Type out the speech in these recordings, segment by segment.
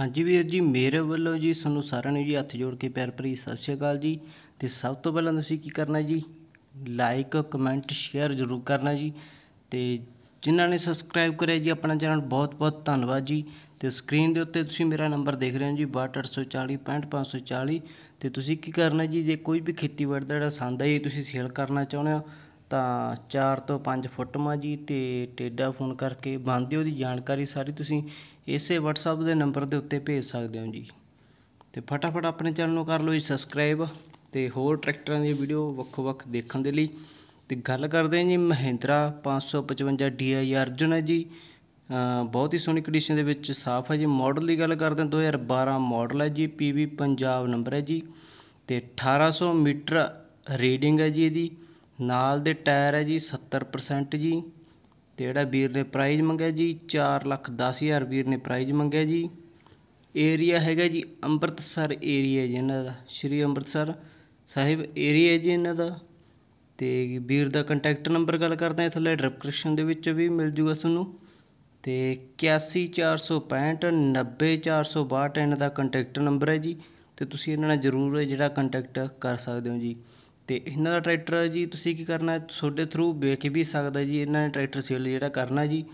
ਹਾਂਜੀ ਵੀਰ ਜੀ ਮੇਰੇ ਵੱਲੋਂ ਜੀ ਤੁਹਾਨੂੰ ਸਾਰਿਆਂ ਨੂੰ ਜੀ ਹੱਥ ਜੋੜ ਕੇ ਪਿਆਰ ਭਰੀ ਸਤਿ ਸ਼੍ਰੀ ਅਕਾਲ ਜੀ ਤੇ ਸਭ ਤੋਂ ਪਹਿਲਾਂ ਤੁਸੀਂ ਕੀ ਕਰਨਾ ਜੀ ਲਾਈਕ ਕਮੈਂਟ ਸ਼ੇਅਰ ਜ਼ਰੂਰ ਕਰਨਾ ਜੀ ਤੇ ਜਿਨ੍ਹਾਂ ਨੇ ਸਬਸਕ੍ਰਾਈਬ ਕਰਿਆ ਜੀ ਆਪਣਾ ਚੈਨਲ ਬਹੁਤ-ਬਹੁਤ ਧੰਨਵਾਦ ਜੀ ਤੇ ਸਕਰੀਨ ਦੇ ਉੱਤੇ ਤੁਸੀਂ ਮੇਰਾ ਨੰਬਰ ਦੇਖ ਰਹੇ ਹੋ ਜੀ 6284565540 ਤੇ ਤੁਸੀਂ ਕੀ ਕਰਨਾ ਜੀ ਜੇ ਕੋਈ ਵੀ ਖੇਤੀਬਾੜੀ ਦਾ ਜਿਹੜਾ ਸੰਦ ਹੈ ਤੁਸੀਂ ਸੇਲ ਕਰਨਾ ਚਾਹੁੰਦੇ ਹੋ ਤਾਂ 4 ਤੋਂ ਫੁੱਟ ਮਾ ਜੀ ਤੇ ਟੇਡਾ ਫੋਨ ਕਰਕੇ ਬੰਦੇ ਉਹਦੀ ਜਾਣਕਾਰੀ ਸਾਰੀ ਤੁਸੀਂ ਇਸੇ WhatsApp ਦੇ ਨੰਬਰ ਦੇ ਉੱਤੇ ਭੇਜ ਸਕਦੇ ਹੋ ਜੀ ਤੇ ਫਟਾਫਟ ਆਪਣੇ ਚੈਨਲ ਨੂੰ ਕਰ ਲਓ ਜੀ ਸਬਸਕ੍ਰਾਈਬ ਤੇ ਹੋਰ ਟਰੈਕਟਰਾਂ ਦੀ ਵੀਡੀਓ ਵੱਖੋ ਵੱਖ ਦੇਖਣ ਦੇ ਲਈ ਤੇ ਗੱਲ ਕਰਦੇ ਹਾਂ ਜੀ ਮਹਿੰਦਰਾ 555 DI ਅਰਜਨ ਹੈ ਜੀ ਬਹੁਤ ਹੀ ਸੋਹਣੀ ਕੰਡੀਸ਼ਨ ਦੇ ਵਿੱਚ ਸਾਫ਼ ਹੈ ਜੀ ਮਾਡਲ ਦੀ ਗੱਲ ਕਰਦੇ ਹਾਂ 2012 ਮਾਡਲ ਹੈ ਜੀ PV ਪੰਜਾਬ ਨੰਬਰ ਹੈ ਜੀ ਤੇ 1800 ਮੀਟਰ ਰੀਡਿੰਗ ਹੈ ਜੀ ਇਹਦੀ ਨਾਲ ਦੇ ਟਾਇਰ ਹੈ ਜੀ 70% ਜੀ ਤੇ ਜਿਹੜਾ ਵੀਰ ਨੇ ਪ੍ਰਾਈਜ਼ ਮੰਗਿਆ ਜੀ 410000 ਵੀਰ ਨੇ ਪ੍ਰਾਈਜ਼ ਮੰਗਿਆ ਜੀ ਏਰੀਆ ਹੈਗਾ ਜੀ ਅੰਮ੍ਰਿਤਸਰ ਏਰੀਆ ਜੀ ਇਹਨਾਂ ਦਾ ਸ਼੍ਰੀ ਅੰਮ੍ਰਿਤਸਰ ਸਾਹਿਬ ਏਰੀਆ ਜੀ ਇਹਨਾਂ ਦਾ ਤੇ ਵੀਰ ਦਾ ਕੰਟੈਕਟ ਨੰਬਰ ਗੱਲ ਕਰਦੇ ਆ ਥੱਲੇ ਡਿਸਕ੍ਰਿਪਸ਼ਨ ਦੇ ਵਿੱਚ ਵੀ ਮਿਲ ਜੂਗਾ ਤੁਹਾਨੂੰ ਤੇ 8146590462 ਇਹਨਾਂ ਦਾ ਕੰਟੈਕਟ ਨੰਬਰ ਹੈ ਜੀ ਤੇ ਤੁਸੀਂ ਇਹਨਾਂ ਨਾਲ ਜ਼ਰੂਰ ਜਿਹੜਾ ਕੰਟੈਕਟ ਕਰ ਸਕਦੇ ਹੋ ਜੀ ਤੇ ਇਹਨਾਂ ਦਾ ਟਰੈਕਟਰ ਜੀ ਤੁਸੀਂ ਕੀ ਕਰਨਾ ਤੁਹਾਡੇ ਥਰੂ ਵੇਖ ਵੀ ਸਕਦਾ ਜੀ ਇਹਨਾਂ ਨੇ ਟਰੈਕਟਰ ਸੇਲ ਜਿਹੜਾ ਕਰਨਾ ਜੀ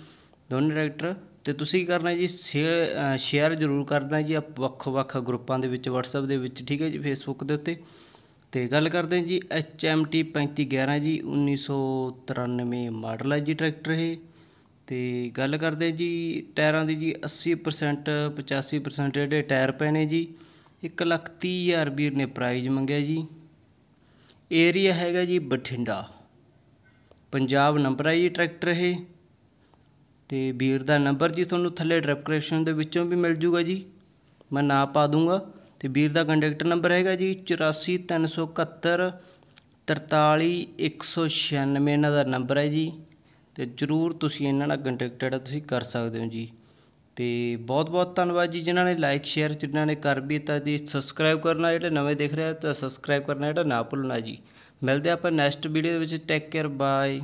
ਦੋਨੇ ਟਰੈਕਟਰ ਤੇ ਤੁਸੀਂ ਕੀ ਕਰਨਾ ਜੀ ਸ਼ੇਅਰ ਜ਼ਰੂਰ ਕਰਨਾ ਜੀ ਵੱਖ ਵੱਖ ਗਰੁੱਪਾਂ ਦੇ ਵਿੱਚ WhatsApp ਦੇ ਵਿੱਚ ਠੀਕ ਹੈ ਜੀ Facebook ਦੇ ਉੱਤੇ ਤੇ ਗੱਲ ਕਰਦੇ ਜੀ HMT 3511 ਜੀ 1993 ਮਾਡਲ ਹੈ ਜੀ ਟਰੈਕਟਰ ਇਹ ਤੇ ਗੱਲ ਕਰਦੇ ਜੀ ਟਾਇਰਾਂ ਦੀ ਜੀ 80% 85% ਜਿਹੜੇ ਟਾਇਰ ਪੈਣੇ ਜੀ 1 ਲੱਖ 30 ਹਜ਼ਾਰ ਵੀਰ ਨੇ ਪ੍ਰਾਈਜ਼ ਮੰਗਿਆ ਜੀ ਏਰੀਆ ਹੈਗਾ ਜੀ ਬਠਿੰਡਾ ਪੰਜਾਬ ਨੰਬਰ ਹੈ ਜੀ ਟਰੈਕਟਰ ਇਹ ਤੇ ਵੀਰ ਦਾ ਨੰਬਰ ਜੀ ਤੁਹਾਨੂੰ ਥੱਲੇ ਡਿਸਕ੍ਰਿਪਸ਼ਨ ਦੇ ਵਿੱਚੋਂ ਵੀ ਮਿਲ ਜੂਗਾ ਜੀ ਮੈਂ ਨਾ ਪਾ ਦੂੰਗਾ ਤੇ ਵੀਰ ਦਾ ਕੰਡਕਟਰ ਨੰਬਰ ਹੈਗਾ ਜੀ 84371 43196 ਇਹਨਾਂ ਦਾ ਨੰਬਰ ਹੈ ਜੀ ਤੇ ਜਰੂਰ ਤੁਸੀਂ ਇਹਨਾਂ ਨਾਲ ਕੰਟੈਕਟ ਜਿਹੜਾ ਤੁਸੀਂ ਕਰ ਸਕਦੇ ਹੋ ਜੀ ਤੇ ਬਹੁਤ ਬਹੁਤ ਧੰਨਵਾਦ ਜੀ ਜਿਨ੍ਹਾਂ ਨੇ ਲਾਈਕ ਸ਼ੇਅਰ ਜਿਨ੍ਹਾਂ ਨੇ ਕਰ ਵੀ ਤਾਂ ਜੀ ਸਬਸਕ੍ਰਾਈਬ ਕਰਨਾ ਜਿਹੜੇ ਨਵੇਂ ਦੇਖ ਰਹੇ ਤਾਂ ਸਬਸਕ੍ਰਾਈਬ ਕਰਨਾ ਜਿਹੜਾ ਨਾ ਭੁੱਲਣਾ ਜੀ ਮਿਲਦੇ ਆਪਾਂ ਨੈਕਸਟ ਵੀਡੀਓ ਦੇ ਵਿੱਚ ਟੇਕ ਕੇਅਰ ਬਾਏ